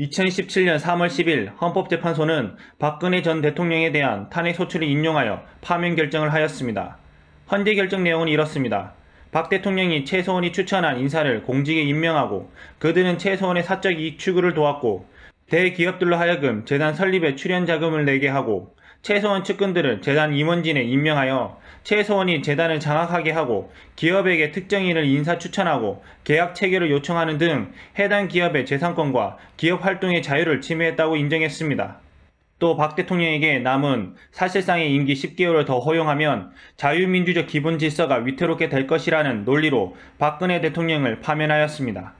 2017년 3월 10일 헌법재판소는 박근혜 전 대통령에 대한 탄핵소추를 인용하여 파면 결정을 하였습니다. 헌재 결정 내용은 이렇습니다. 박 대통령이 최소원이 추천한 인사를 공직에 임명하고 그들은 최소원의 사적 이익 추구를 도왔고 대기업들로 하여금 재단 설립에 출연 자금을 내게 하고 최소원 측근들을 재단 임원진에 임명하여 최소원이 재단을 장악하게 하고 기업에게 특정인을 인사 추천하고 계약 체결을 요청하는 등 해당 기업의 재산권과 기업 활동의 자유를 침해했다고 인정했습니다. 또 박 대통령에게 남은 사실상의 임기 10개월을 더 허용하면 자유민주적 기본 질서가 위태롭게 될 것이라는 논리로 박근혜 대통령을 파면하였습니다.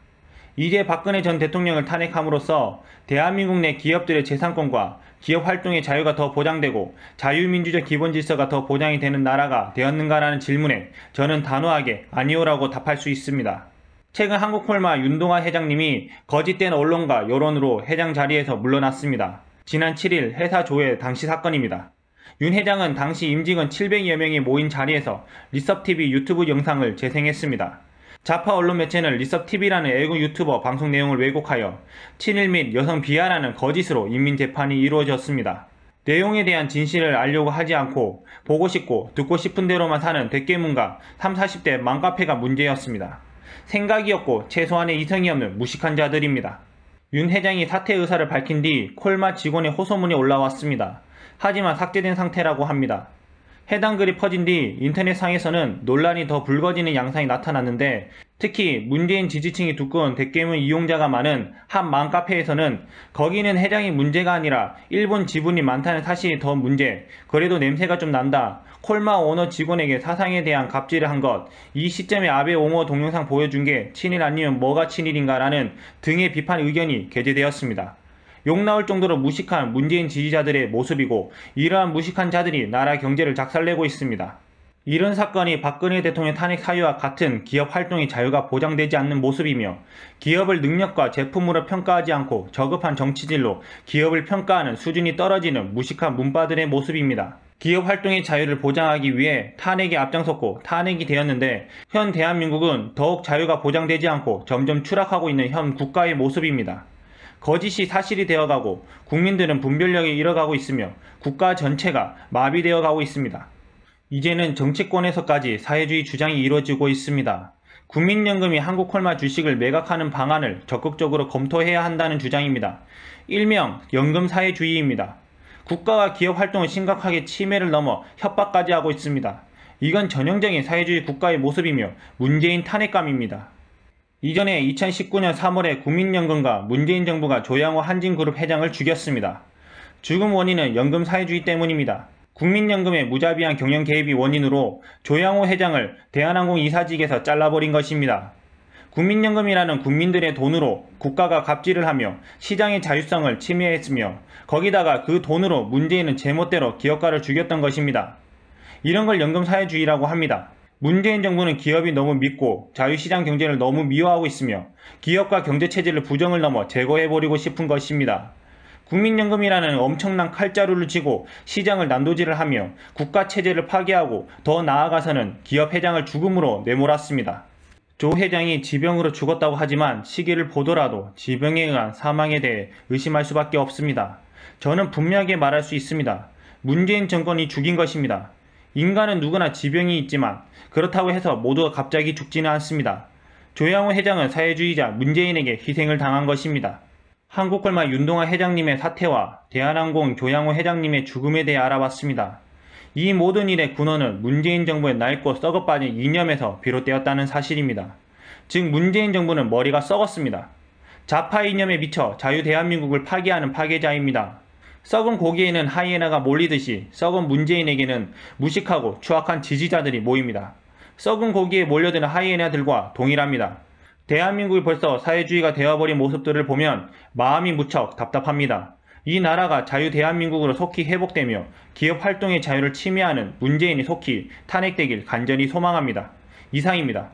이제 박근혜 전 대통령을 탄핵함으로써 대한민국 내 기업들의 재산권과 기업 활동의 자유가 더 보장되고 자유민주적 기본 질서가 더 보장이 되는 나라가 되었는가라는 질문에 저는 단호하게 아니오라고 답할 수 있습니다. 최근 한국콜마 윤동아 회장님이 거짓된 언론과 여론으로 회장 자리에서 물러났습니다. 지난 7일 회사 조회 당시 사건입니다. 윤 회장은 당시 임직원 700여 명이 모인 자리에서 리섭TV 유튜브 영상을 재생했습니다. 자파 언론 매체는 리섭TV라는 애국 유튜버 방송 내용을 왜곡하여 친일 및 여성 비하라는 거짓으로 인민 재판이 이루어졌습니다. 내용에 대한 진실을 알려고 하지 않고 보고 싶고 듣고 싶은 대로만 사는 대깨문과 30, 40대 망카페가 문제였습니다. 생각이 없고 최소한의 이성이 없는 무식한 자들입니다. 윤 회장이 사퇴 의사를 밝힌 뒤 콜마 직원의 호소문이 올라왔습니다. 하지만 삭제된 상태라고 합니다. 해당 글이 퍼진 뒤 인터넷상에서는 논란이 더 불거지는 양상이 나타났는데 특히 문재인 지지층이 두꺼운 대깨문 이용자가 많은 한 맘카페에서는 거기는 해장이 문제가 아니라 일본 지분이 많다는 사실이 더 문제 그래도 냄새가 좀 난다 콜마 오너 직원에게 사상에 대한 갑질을 한 것 이 시점에 아베 옹호 동영상 보여준 게 친일 아니면 뭐가 친일인가 라는 등의 비판 의견이 게재되었습니다. 욕 나올 정도로 무식한 문재인 지지자들의 모습이고 이러한 무식한 자들이 나라 경제를 작살내고 있습니다. 이런 사건이 박근혜 대통령 탄핵 사유와 같은 기업 활동의 자유가 보장되지 않는 모습이며 기업을 능력과 제품으로 평가하지 않고 저급한 정치질로 기업을 평가하는 수준이 떨어지는 무식한 문바들의 모습입니다. 기업 활동의 자유를 보장하기 위해 탄핵에 앞장섰고 탄핵이 되었는데 현 대한민국은 더욱 자유가 보장되지 않고 점점 추락하고 있는 현 국가의 모습입니다. 거짓이 사실이 되어가고 국민들은 분별력이 잃어가고 있으며 국가 전체가 마비되어 가고 있습니다. 이제는 정치권에서까지 사회주의 주장이 이루어지고 있습니다. 국민연금이 한국콜마 주식을 매각하는 방안을 적극적으로 검토해야 한다는 주장입니다. 일명 연금사회주의입니다. 국가와 기업 활동을 심각하게 침해를 넘어 협박까지 하고 있습니다. 이건 전형적인 사회주의 국가의 모습이며 문재인 탄핵감입니다. 이전에 2019년 3월에 국민연금과 문재인 정부가 조양호 한진그룹 회장을 죽였습니다. 죽음 원인은 연금 사회주의 때문입니다. 국민연금의 무자비한 경영 개입이 원인으로 조양호 회장을 대한항공 이사직에서 잘라버린 것입니다. 국민연금이라는 국민들의 돈으로 국가가 갑질을 하며 시장의 자율성을 침해했으며 거기다가 그 돈으로 문재인은 제멋대로 기업가를 죽였던 것입니다. 이런 걸 연금사회주의라고 합니다. 문재인 정부는 기업이 너무 믿고 자유시장 경제를 너무 미워하고 있으며 기업과 경제 체제를 부정을 넘어 제거해버리고 싶은 것입니다. 국민연금이라는 엄청난 칼자루를 쥐고 시장을 난도질을 하며 국가 체제를 파괴하고 더 나아가서는 기업 회장을 죽음으로 내몰았습니다. 조 회장이 지병으로 죽었다고 하지만 시기를 보더라도 지병에 의한 사망에 대해 의심할 수밖에 없습니다. 저는 분명하게 말할 수 있습니다. 문재인 정권이 죽인 것입니다. 인간은 누구나 지병이 있지만 그렇다고 해서 모두가 갑자기 죽지는 않습니다. 조양호 회장은 사회주의자 문재인에게 희생을 당한 것입니다. 한국콜마 윤동아 회장님의 사태와 대한항공 조양호 회장님의 죽음에 대해 알아봤습니다. 이 모든 일의 근원은 문재인 정부의 낡고 썩어빠진 이념에서 비롯되었다는 사실입니다. 즉 문재인 정부는 머리가 썩었습니다. 자파 이념에 미쳐 자유 대한민국을 파괴하는 파괴자입니다. 썩은 고기에는 하이에나가 몰리듯이 썩은 문재인에게는 무식하고 추악한 지지자들이 모입니다. 썩은 고기에 몰려드는 하이에나들과 동일합니다. 대한민국이 벌써 사회주의가 되어버린 모습들을 보면 마음이 무척 답답합니다. 이 나라가 자유 대한민국으로 속히 회복되며 기업 활동의 자유를 침해하는 문재인이 속히 탄핵되길 간절히 소망합니다. 이상입니다.